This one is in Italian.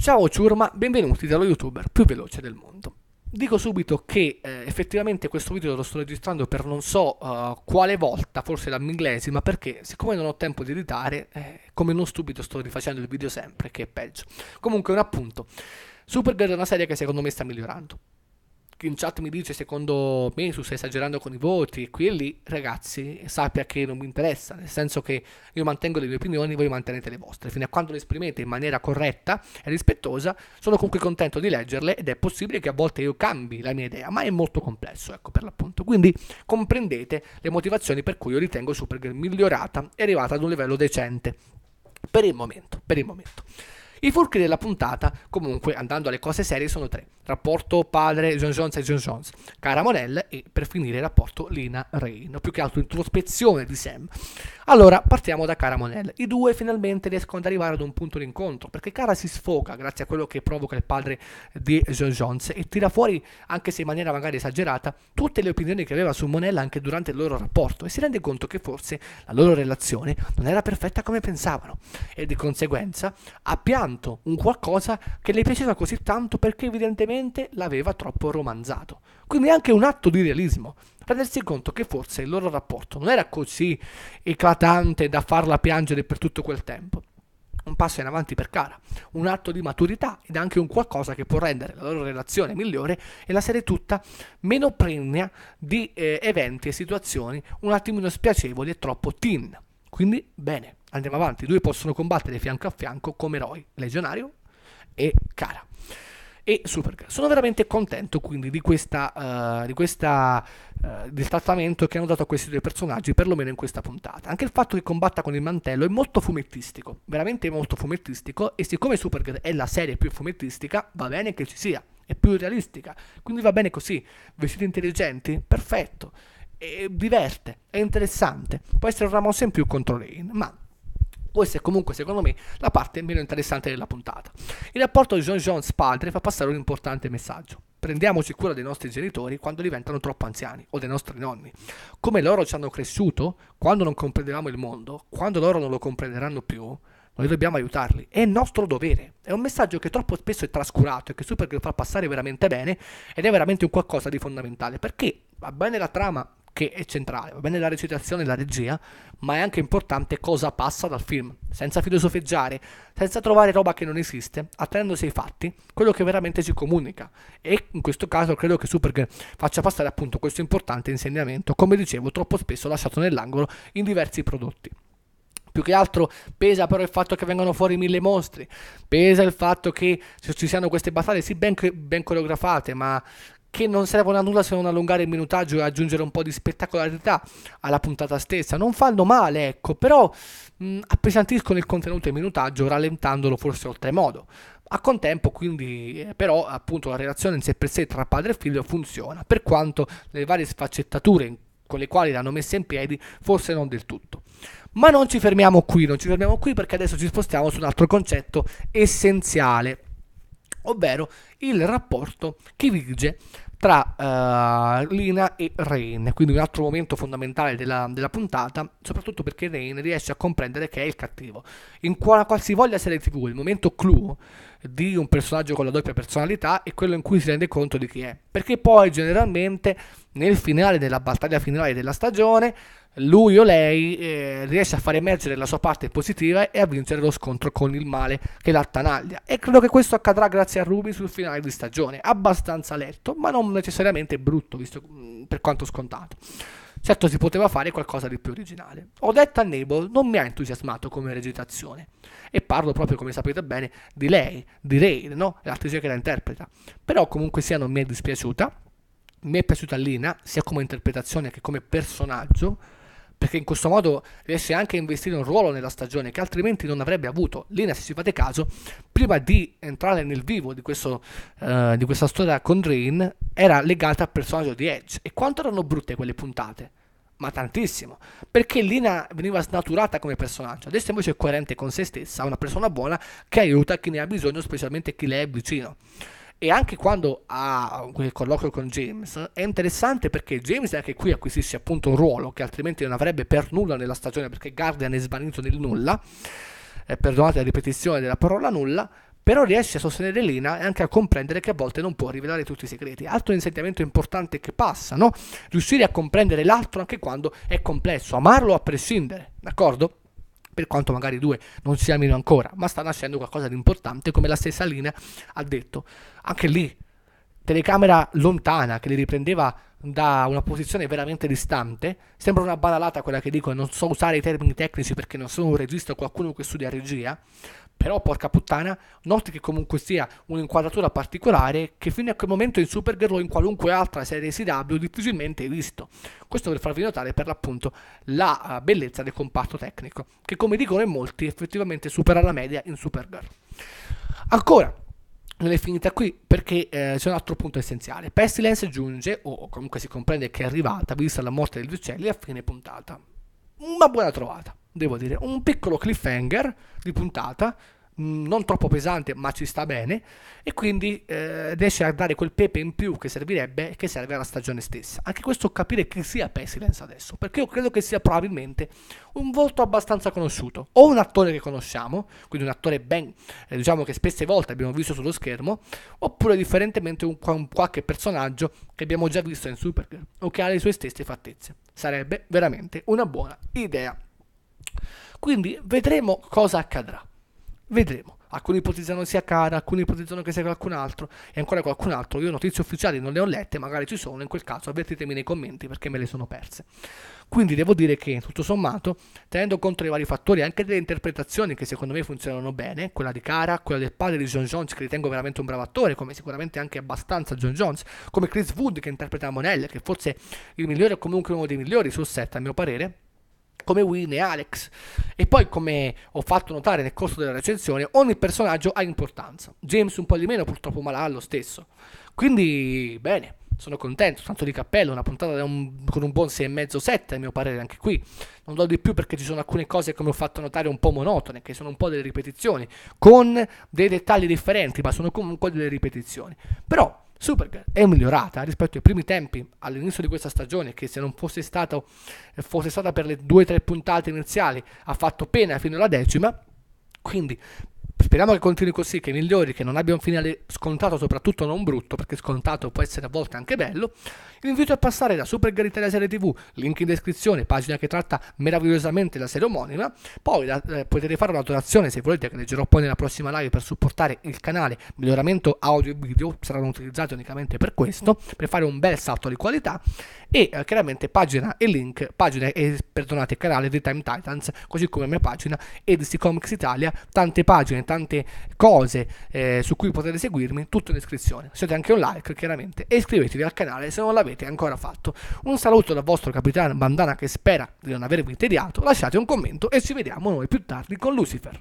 Ciao ciurma, benvenuti dallo youtuber più veloce del mondo. Dico subito che eh, effettivamente questo video lo sto registrando per non so uh, quale volta, forse la millesima, perché siccome non ho tempo di editare, eh, come non stupido sto rifacendo il video sempre, che è peggio. Comunque un appunto. Supergirl è una serie che secondo me sta migliorando in chat mi dice secondo me tu stai esagerando con i voti e qui e lì, ragazzi, sappia che non mi interessa, nel senso che io mantengo le mie opinioni, voi mantenete le vostre, fino a quando le esprimete in maniera corretta e rispettosa, sono comunque contento di leggerle ed è possibile che a volte io cambi la mia idea, ma è molto complesso, ecco per l'appunto. Quindi comprendete le motivazioni per cui io ritengo Supergirl migliorata e arrivata ad un livello decente. Per il momento, per il momento. I fulcri della puntata, comunque, andando alle cose serie, sono tre. Rapporto padre John Jones e John Jones, cara Monell e per finire il rapporto Lina Rain, più che altro introspezione di Sam. Allora, partiamo da cara Monell. I due finalmente riescono ad arrivare ad un punto d'incontro, perché cara si sfoca grazie a quello che provoca il padre di John Jones e tira fuori, anche se in maniera magari esagerata, tutte le opinioni che aveva su Monella anche durante il loro rapporto e si rende conto che forse la loro relazione non era perfetta come pensavano e di conseguenza appiana tanto, un qualcosa che le piaceva così tanto perché evidentemente l'aveva troppo romanzato. Quindi anche un atto di realismo, rendersi conto che forse il loro rapporto non era così eclatante da farla piangere per tutto quel tempo. Un passo in avanti per Cara, un atto di maturità ed anche un qualcosa che può rendere la loro relazione migliore e la serie tutta meno pregna di eh, eventi e situazioni un attimino spiacevoli e troppo teen. Quindi bene andiamo avanti, i due possono combattere fianco a fianco come eroi, Legionario e Cara. E Supergirl. Sono veramente contento quindi di, questa, uh, di questa, uh, del trattamento che hanno dato a questi due personaggi, perlomeno in questa puntata. Anche il fatto che combatta con il mantello è molto fumettistico, veramente molto fumettistico. E siccome Supergirl è la serie più fumettistica, va bene che ci sia, è più realistica. Quindi va bene così. Vestiti intelligenti? Perfetto. E diverte, è interessante. Può essere un ramo sempre più contro Lane, ma questa è comunque, secondo me, la parte meno interessante della puntata. Il rapporto di John Jones padre fa passare un importante messaggio. Prendiamoci cura dei nostri genitori quando diventano troppo anziani o dei nostri nonni. Come loro ci hanno cresciuto, quando non comprendevamo il mondo, quando loro non lo comprenderanno più, noi dobbiamo aiutarli. È nostro dovere. È un messaggio che troppo spesso è trascurato e che Supergirl fa passare veramente bene ed è veramente un qualcosa di fondamentale perché va bene la trama che è centrale, va bene la recitazione e la regia, ma è anche importante cosa passa dal film, senza filosofeggiare, senza trovare roba che non esiste, attenendosi ai fatti, quello che veramente ci comunica. E in questo caso credo che Supergirl faccia passare appunto questo importante insegnamento, come dicevo, troppo spesso lasciato nell'angolo in diversi prodotti. Più che altro pesa però il fatto che vengano fuori mille mostri, pesa il fatto che ci siano queste battaglie, sì, ben, ben coreografate, ma che non servono a nulla se non allungare il minutaggio e aggiungere un po' di spettacolarità alla puntata stessa. Non fanno male, ecco, però mh, mm, appesantiscono il contenuto e il minutaggio rallentandolo forse oltremodo. A contempo, quindi, eh, però, appunto, la relazione in sé per sé tra padre e figlio funziona, per quanto le varie sfaccettature con le quali l'hanno messa in piedi forse non del tutto. Ma non ci fermiamo qui, non ci fermiamo qui perché adesso ci spostiamo su un altro concetto essenziale ovvero il rapporto che vige tra uh, Lina e Rain, quindi un altro momento fondamentale della, della, puntata, soprattutto perché Rain riesce a comprendere che è il cattivo. In qualsivoglia serie tv, il momento clou di un personaggio con la doppia personalità è quello in cui si rende conto di chi è, perché poi generalmente nel finale della battaglia finale della stagione lui o lei eh, riesce a far emergere la sua parte positiva e a vincere lo scontro con il male che l'attanaglia. E credo che questo accadrà grazie a Ruby sul finale di stagione, abbastanza letto, ma non necessariamente brutto, visto, mm, per quanto scontato. Certo si poteva fare qualcosa di più originale. Ho Odetta Nable non mi ha entusiasmato come recitazione. E parlo proprio, come sapete bene, di lei, di Rain, no? L'attrice che la interpreta. Però comunque sia non mi è dispiaciuta. Mi è piaciuta Lina, sia come interpretazione che come personaggio perché in questo modo riesce anche a investire un ruolo nella stagione che altrimenti non avrebbe avuto. Lina, se ci fate caso, prima di entrare nel vivo di, questo, uh, di questa storia con Drain, era legata al personaggio di Edge. E quanto erano brutte quelle puntate? ma tantissimo, perché Lina veniva snaturata come personaggio, adesso invece è coerente con se stessa, una persona buona che aiuta chi ne ha bisogno, specialmente chi le è vicino. E anche quando ha quel colloquio con James è interessante perché James anche qui acquisisce appunto un ruolo che altrimenti non avrebbe per nulla nella stagione perché Guardian è svanito nel nulla. Eh, perdonate la ripetizione della parola nulla, però riesce a sostenere Lina e anche a comprendere che a volte non può rivelare tutti i segreti. Altro insegnamento importante che passa, no? Riuscire a comprendere l'altro anche quando è complesso, amarlo a prescindere, d'accordo? per quanto magari due non si amino ancora, ma sta nascendo qualcosa di importante come la stessa linea ha detto. Anche lì telecamera lontana che li riprendeva da una posizione veramente distante. Sembra una banalata quella che dico, non so usare i termini tecnici perché non sono un regista o qualcuno che studia regia, però porca puttana, noti che comunque sia un'inquadratura particolare che fino a quel momento in Supergirl o in qualunque altra serie CW difficilmente hai visto. Questo per farvi notare per l'appunto la eh, bellezza del comparto tecnico, che come dicono in molti effettivamente supera la media in Supergirl. Ancora, non è finita qui perché eh, c'è un altro punto essenziale. Pestilence giunge, o comunque si comprende che è arrivata, vista la morte degli uccelli, a fine puntata. Una buona trovata, devo dire. Un piccolo cliffhanger di puntata Mm, non troppo pesante ma ci sta bene e quindi eh, riesce a dare quel pepe in più che servirebbe e che serve alla stagione stessa. Anche questo capire chi sia Pestilence adesso, perché io credo che sia probabilmente un volto abbastanza conosciuto, o un attore che conosciamo, quindi un attore ben, eh, diciamo che spesse volte abbiamo visto sullo schermo, oppure differentemente un, un qualche personaggio che abbiamo già visto in Supergirl o che ha le sue stesse fattezze. Sarebbe veramente una buona idea. Quindi vedremo cosa accadrà. Vedremo. Alcuni ipotizzano sia cara, alcuni ipotizzano che sia qualcun altro e ancora qualcun altro. Io notizie ufficiali non le ho lette, magari ci sono, in quel caso avvertitemi nei commenti perché me le sono perse. Quindi devo dire che tutto sommato, tenendo conto dei vari fattori, anche delle interpretazioni che secondo me funzionano bene, quella di Cara, quella del padre di John Jones che ritengo veramente un bravo attore, come sicuramente anche abbastanza John Jones, come Chris Wood che interpreta Monelle, che forse il migliore o comunque uno dei migliori sul set a mio parere, come Win e Alex. E poi, come ho fatto notare nel corso della recensione, ogni personaggio ha importanza. James un po' di meno, purtroppo, ma l'ha lo stesso. Quindi, bene, sono contento, tanto di cappello, una puntata un, con un buon 6,5-7 a mio parere anche qui. Non do di più perché ci sono alcune cose, come ho fatto notare, un po' monotone, che sono un po' delle ripetizioni, con dei dettagli differenti, ma sono comunque delle ripetizioni. Però Supergirl è migliorata rispetto ai primi tempi all'inizio di questa stagione che se non fosse, stato, eh, fosse stata per le 2-3 puntate iniziali ha fatto pena fino alla decima quindi Speriamo che continui così, che migliori, che non abbia un finale scontato, soprattutto non brutto, perché scontato può essere a volte anche bello. Vi invito a passare da Supergirl Italia Serie TV, link in descrizione, pagina che tratta meravigliosamente la serie omonima. Poi la, eh, potete fare una donazione se volete, che leggerò poi nella prossima live per supportare il canale Miglioramento Audio e Video, saranno utilizzati unicamente per questo, per fare un bel salto di qualità e eh, chiaramente pagina e link, pagina e perdonate canale di Time Titans, così come la mia pagina e Comics Italia, tante pagine, tante cose eh, su cui potete seguirmi, tutto in descrizione. Siete anche un like chiaramente e iscrivetevi al canale se non l'avete ancora fatto. Un saluto dal vostro capitano Bandana che spera di non avervi tediato, lasciate un commento e ci vediamo noi più tardi con Lucifer.